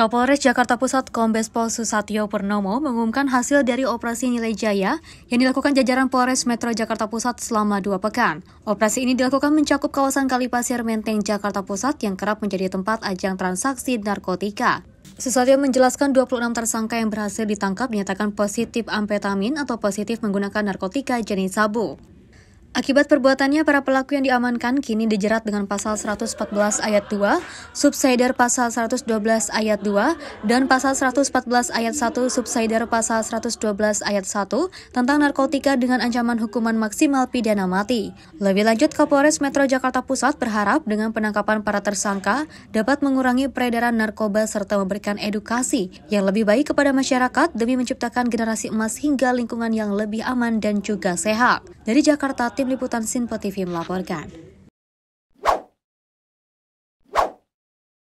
Kapolres Jakarta Pusat Kombes Pol Susatyo Purnomo mengumumkan hasil dari operasi Nilai Jaya yang dilakukan jajaran Polres Metro Jakarta Pusat selama dua pekan. Operasi ini dilakukan mencakup kawasan Kalipasir Menteng Jakarta Pusat yang kerap menjadi tempat ajang transaksi narkotika. Susatyo menjelaskan 26 tersangka yang berhasil ditangkap dinyatakan positif amfetamin atau positif menggunakan narkotika jenis sabu. Akibat perbuatannya, para pelaku yang diamankan kini dijerat dengan pasal 114 ayat 2, subsider pasal 112 ayat 2, dan pasal 114 ayat 1, subsider pasal 112 ayat 1 tentang narkotika dengan ancaman hukuman maksimal pidana mati. Lebih lanjut, Kapolres Metro Jakarta Pusat berharap dengan penangkapan para tersangka dapat mengurangi peredaran narkoba serta memberikan edukasi yang lebih baik kepada masyarakat demi menciptakan generasi emas hingga lingkungan yang lebih aman dan juga sehat. Dari Jakarta, tim liputan Sinpo TV melaporkan.